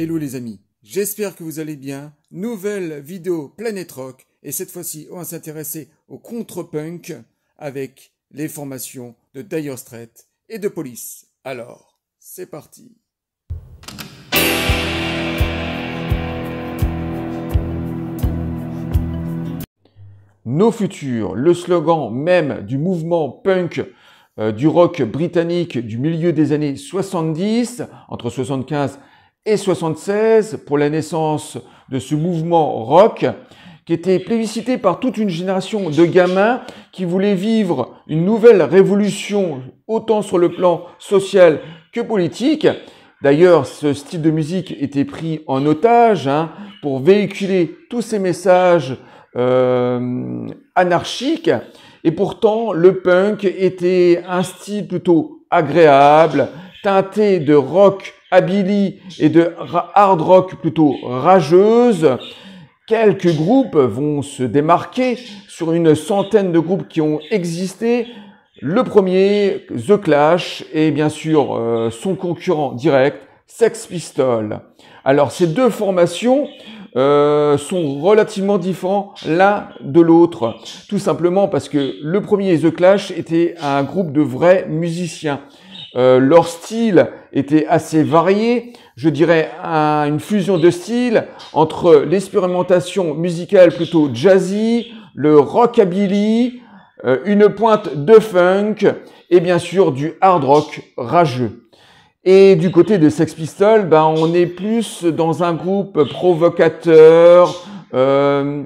Hello les amis, j'espère que vous allez bien. Nouvelle vidéo Planète Rock et cette fois-ci on va s'intéresser au contre-punk avec les formations de Dire Street et de Police. Alors, c'est parti. Nos futurs, le slogan même du mouvement punk euh, du rock britannique du milieu des années 70, entre 75 et 76 pour la naissance de ce mouvement rock qui était plébiscité par toute une génération de gamins qui voulaient vivre une nouvelle révolution autant sur le plan social que politique. D'ailleurs, ce style de musique était pris en otage hein, pour véhiculer tous ces messages euh, anarchiques. Et pourtant, le punk était un style plutôt agréable, teinté de rock habilie et de hard rock plutôt rageuse, quelques groupes vont se démarquer sur une centaine de groupes qui ont existé. Le premier, The Clash, et bien sûr euh, son concurrent direct, Sex Pistols. Alors ces deux formations euh, sont relativement différents l'un de l'autre, tout simplement parce que le premier The Clash était un groupe de vrais musiciens euh, leur style était assez varié, je dirais une fusion de styles entre l'expérimentation musicale plutôt jazzy, le rockabilly, euh, une pointe de funk et bien sûr du hard rock rageux. Et du côté de Sex Pistols, ben, on est plus dans un groupe provocateur, euh,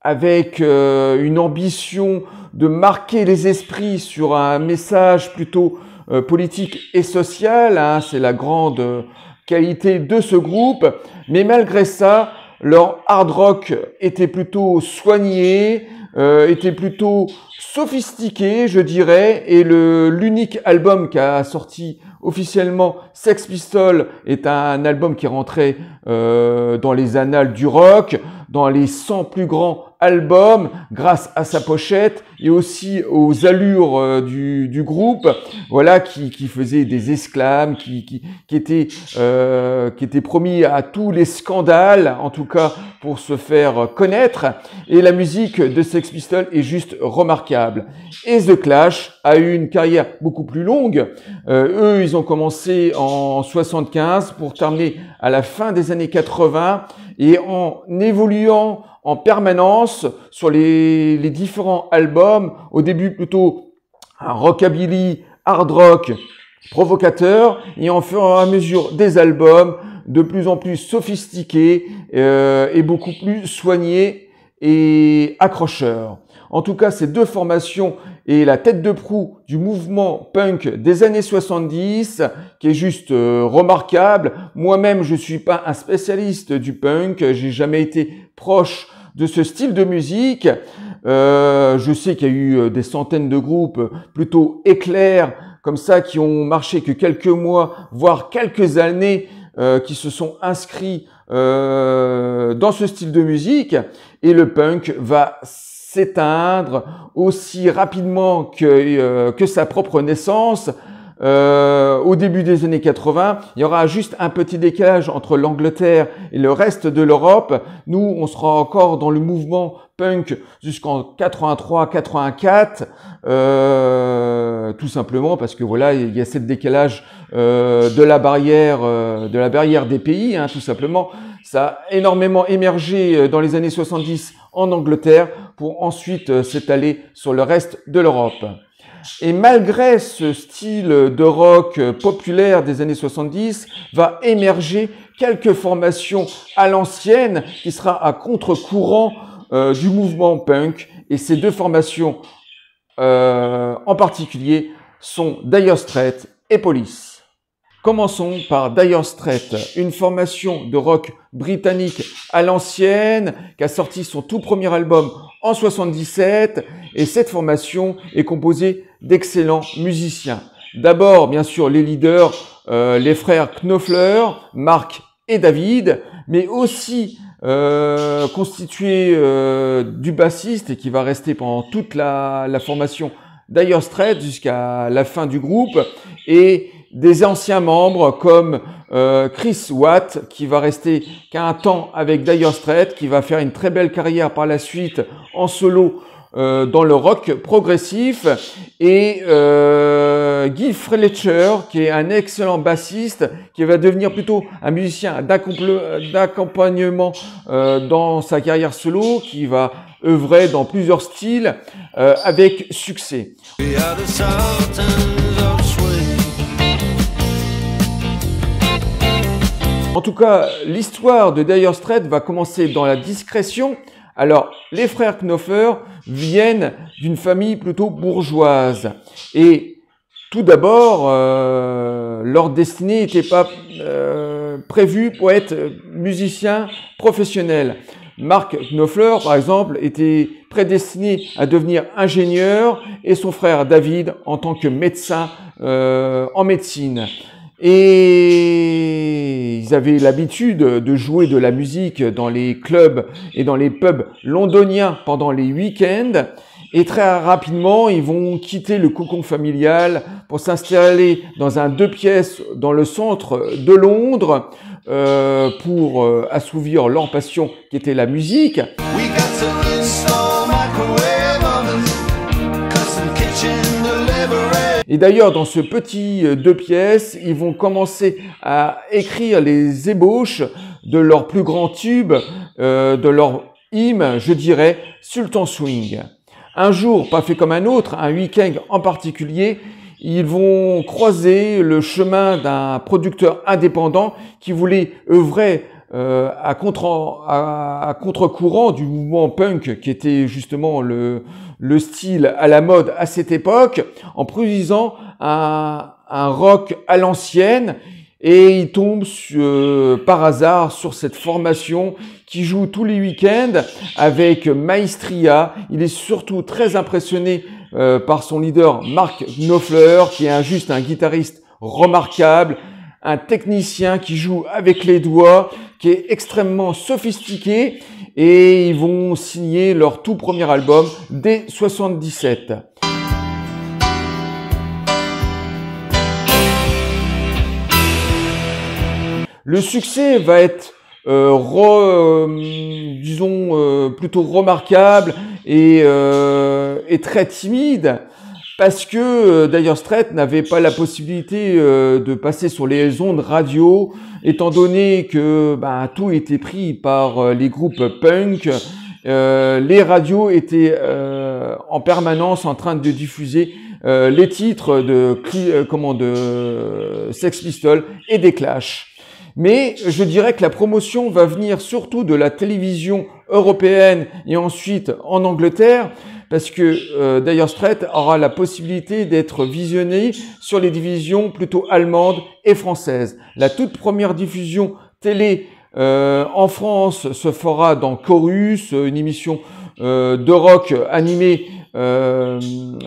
avec une ambition de marquer les esprits sur un message plutôt euh, politique et sociale, hein, c'est la grande euh, qualité de ce groupe, mais malgré ça, leur hard rock était plutôt soigné, euh, était plutôt sophistiqué, je dirais, et le l'unique album qu'a sorti officiellement Sex Pistols est un album qui rentrait euh, dans les annales du rock, dans les 100 plus grands album, grâce à sa pochette et aussi aux allures euh, du, groupe, voilà, qui, qui faisait des exclames, qui, qui, qui était, euh, qui était promis à tous les scandales, en tout cas pour se faire connaître. Et la musique de Sex Pistols est juste remarquable. Et The Clash, a eu une carrière beaucoup plus longue. Euh, eux, ils ont commencé en 75 pour terminer à la fin des années 80 et en évoluant en permanence sur les, différents albums. Au début, plutôt un rockabilly, hard rock, provocateur et en faisant à mesure des albums de plus en plus sophistiqués euh, et beaucoup plus soignés et accrocheurs. En tout cas, ces deux formations et la tête de proue du mouvement punk des années 70, qui est juste euh, remarquable. Moi-même, je ne suis pas un spécialiste du punk, j'ai jamais été proche de ce style de musique. Euh, je sais qu'il y a eu euh, des centaines de groupes plutôt éclairs, comme ça, qui ont marché que quelques mois, voire quelques années, qui se sont inscrits dans ce style de musique. Et le punk va s'éteindre aussi rapidement que, euh, que sa propre naissance. Euh, au début des années 80, il y aura juste un petit décalage entre l'Angleterre et le reste de l'Europe. Nous, on sera encore dans le mouvement punk jusqu'en 83-84, euh, tout simplement parce que voilà, il y a cette décalage euh, de la barrière, euh, de la barrière des pays, hein, tout simplement. Ça a énormément émergé euh, dans les années 70 en Angleterre pour ensuite euh, s'étaler sur le reste de l'Europe. Et malgré ce style de rock euh, populaire des années 70, va émerger quelques formations à l'ancienne qui sera à contre-courant euh, du mouvement punk. Et ces deux formations en particulier sont Dire et Police. Commençons par Dire Straits, une formation de rock britannique à l'ancienne qui a sorti son tout premier album en 77 et cette formation est composée d'excellents musiciens. D'abord, bien sûr, les leaders, euh, les frères Knopfler, Marc et David, mais aussi euh, constitué euh, du bassiste et qui va rester pendant toute la, la formation Dire Straits jusqu'à la fin du groupe et des anciens membres comme euh, Chris Watt, qui va rester qu'un temps avec Dire Straits, qui va faire une très belle carrière par la suite en solo euh, dans le rock progressif, et euh, Guy Fletcher, qui est un excellent bassiste, qui va devenir plutôt un musicien d'accompagnement euh, dans sa carrière solo, qui va œuvrer dans plusieurs styles avec succès. En tout cas, l'histoire de Dire Straits va commencer dans la discrétion. Alors, les frères Knopfler viennent d'une famille plutôt bourgeoise. Et tout d'abord, euh, leur destinée n'était pas euh, prévue pour être musicien professionnel. Marc Knopfler, par exemple, était prédestiné à devenir ingénieur et son frère David en tant que médecin euh, en médecine. Et ils avaient l'habitude de jouer de la musique dans les clubs et dans les pubs londoniens pendant les week-ends. Et très rapidement, ils vont quitter le cocon familial pour s'installer dans un deux pièces dans le centre de Londres euh, pour euh, assouvir leur passion qui était la musique. Et d'ailleurs, dans ce petit euh, deux pièces, ils vont commencer à écrire les ébauches de leur plus grand tube, euh, de leur hymne, je dirais, Sultan Swing. Un jour, pas fait comme un autre, un week-end en particulier, ils vont croiser le chemin d'un producteur indépendant qui voulait œuvrer euh, à contre-courant à, du mouvement punk qui était justement le, le style à la mode à cette époque, en produisant un, un rock à l'ancienne et il tombe euh, par hasard sur cette formation qui joue tous les week-ends avec Maestria. Il est surtout très impressionné euh, par son leader Mark Knopfler, qui est juste un guitariste remarquable, un technicien qui joue avec les doigts, qui est extrêmement sophistiqué, et ils vont signer leur tout premier album dès 77. Le succès va être, euh, euh, disons, euh, plutôt remarquable et très timide parce que d'ailleurs Strait n'avait pas la possibilité euh, de passer sur les ondes radio, étant donné que bah, tout était pris par euh, les groupes punk. Euh, les radios étaient en permanence en train de diffuser les titres de, de Sex Pistols et des Clash. Mais je dirais que la promotion va venir surtout de la télévision européenne et ensuite en Angleterre, parce que euh, Dire aura la possibilité d'être visionné sur les divisions plutôt allemandes et françaises. La toute première diffusion télé euh, en France se fera dans Chorus, une émission euh, de rock animée euh,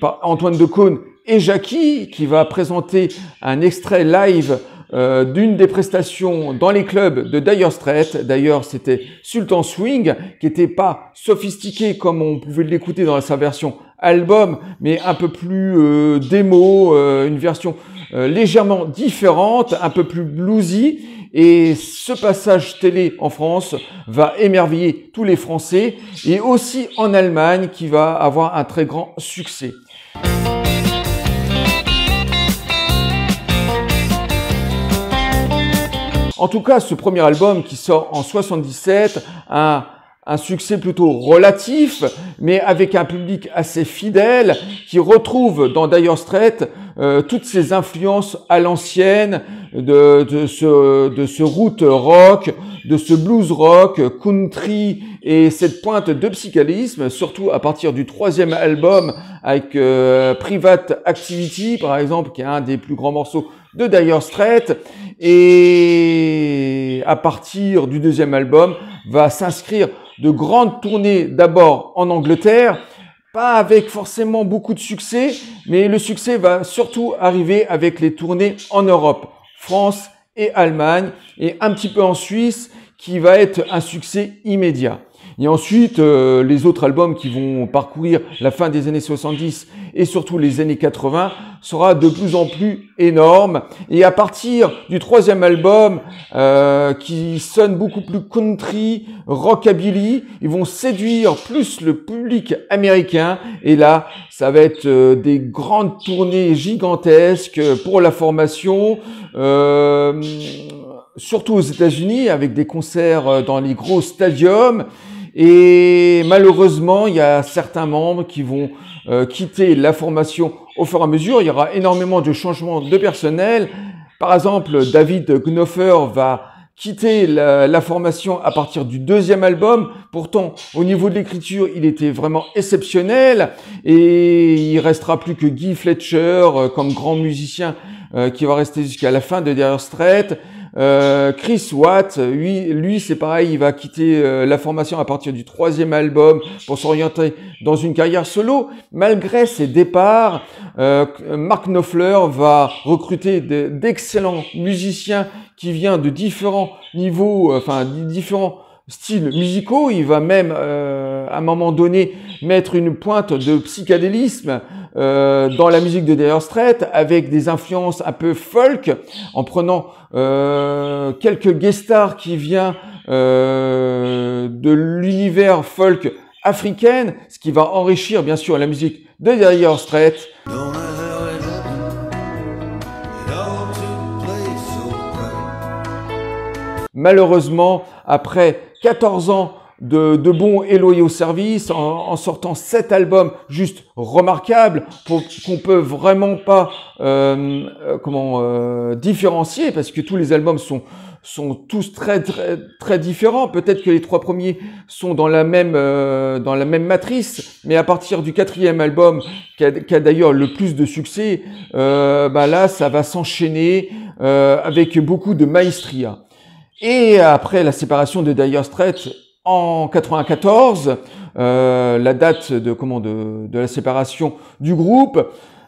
par Antoine Decaune et Jackie, qui va présenter un extrait live euh, d'une des prestations dans les clubs de Dire D'ailleurs, c'était Sultan Swing, qui n'était pas sophistiqué comme on pouvait l'écouter dans sa version album, mais un peu plus euh, démo, euh, une version légèrement différente, un peu plus bluesy. Et ce passage télé en France va émerveiller tous les Français et aussi en Allemagne qui va avoir un très grand succès. En tout cas, ce premier album qui sort en 77, un, un succès plutôt relatif, mais avec un public assez fidèle, qui retrouve dans Dire Straits euh, toutes ces influences à l'ancienne de, ce, de ce route rock, de ce blues rock, country, et cette pointe de psychalisme, surtout à partir du troisième album avec euh, Private Activity, par exemple, qui est un des plus grands morceaux de Dire Straits et à partir du deuxième album va s'inscrire de grandes tournées d'abord en Angleterre, pas avec forcément beaucoup de succès, mais le succès va surtout arriver avec les tournées en Europe, France et Allemagne et un petit peu en Suisse qui va être un succès immédiat. Et ensuite, euh, les autres albums qui vont parcourir la fin des années 70 et surtout les années 80 sera de plus en plus énorme. Et à partir du troisième album, euh, qui sonne beaucoup plus country, rockabilly, ils vont séduire plus le public américain. Et là, ça va être euh, des grandes tournées gigantesques pour la formation surtout aux États-Unis, avec des concerts dans les gros stadiums. Et malheureusement, il y a certains membres qui vont euh, quitter la formation au fur et à mesure. Il y aura énormément de changements de personnel. Par exemple, David Knoffer va quitter la, formation à partir du deuxième album. Pourtant, au niveau de l'écriture, il était vraiment exceptionnel. Et il restera plus que Guy Fletcher euh, comme grand musicien euh, qui va rester jusqu'à la fin de Dire Strait. Euh, Chris Watt, lui, c'est pareil, il va quitter euh, la formation à partir du troisième album pour s'orienter dans une carrière solo. Malgré ses départs, euh, Mark Knopfler va recruter d'excellents musiciens qui viennent de différents niveaux, enfin différents styles musicaux. Il va même, à un moment donné, mettre une pointe de psychédélisme euh, dans la musique de Dire Straits avec des influences un peu folk, en prenant euh, quelques guest stars qui viennent euh, de l'univers folk africaine, ce qui va enrichir bien sûr la musique de Dire Straits. Malheureusement, après 14 ans de, de bons et loyaux services en, sortant sept albums juste remarquables qu'on peut vraiment pas euh, euh, comment euh, différencier, parce que tous les albums sont sont tous très très très différents. Peut-être que les trois premiers sont dans la même dans la même matrice, mais à partir du quatrième album, qui a, d'ailleurs le plus de succès, euh, bah là ça va s'enchaîner avec beaucoup de maestria. Et après la séparation de Dire Straits, en 94, euh, la date de, comment, de, la séparation du groupe.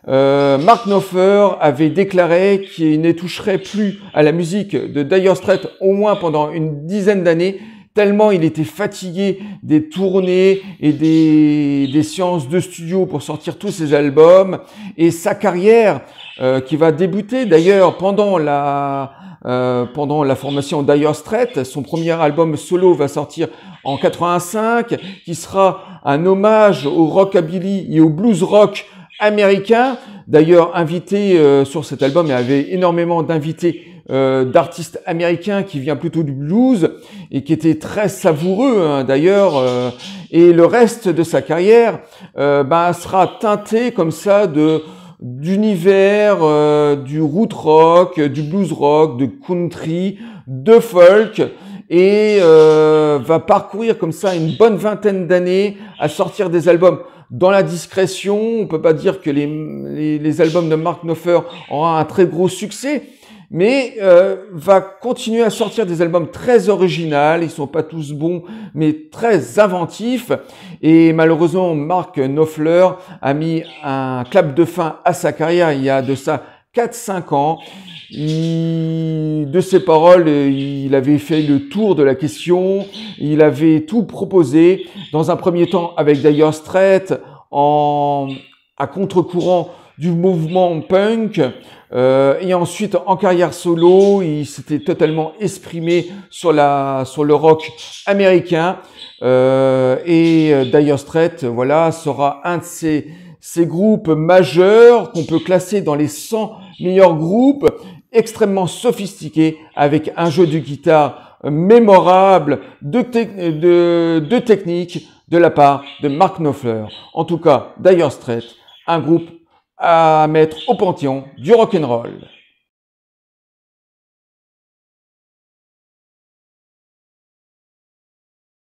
Euh, Mark Knopfler avait déclaré qu'il ne toucherait plus à la musique de Dire Straits au moins pendant une dizaine d'années, tellement il était fatigué des tournées et des, des, séances de studio pour sortir tous ses albums. Et sa carrière, euh, qui va débuter d'ailleurs pendant la, euh, pendant la formation Dire Strait. Son premier album solo va sortir en 85, qui sera un hommage au rockabilly et au blues rock américain. D'ailleurs, invité euh, sur cet album, il y avait énormément d'invités euh, d'artistes américains qui vient plutôt du blues et qui était très savoureux hein, d'ailleurs. et le reste de sa carrière ben sera teinté comme ça de d'univers euh, du root rock, du blues rock, de country, de folk et euh, va parcourir comme ça une bonne vingtaine d'années à sortir des albums. Dans la discrétion, on peut pas dire que les, les, albums de Mark Knopfler auront un très gros succès, mais euh, va continuer à sortir des albums très originaux. Ils sont pas tous bons, mais très inventifs. Et malheureusement, Mark Knopfler a mis un clap de fin à sa carrière il y a de ça 4-5 ans. de ses paroles, il avait fait le tour de la question, il avait tout proposé, dans un premier temps avec d'ailleurs Straight, en, à contre-courant du mouvement punk. Euh, et ensuite, en carrière solo, il s'était totalement exprimé sur, la, sur le rock américain. Euh, et euh, Dire straight voilà, sera un de ces, ces groupes majeurs qu'on peut classer dans les 100 meilleurs groupes, extrêmement sophistiqués, avec un jeu de guitare mémorable, de, de, de technique de la part de Mark Knopfler. En tout cas, Dire straight un groupe à mettre au panthéon du rock'n'roll.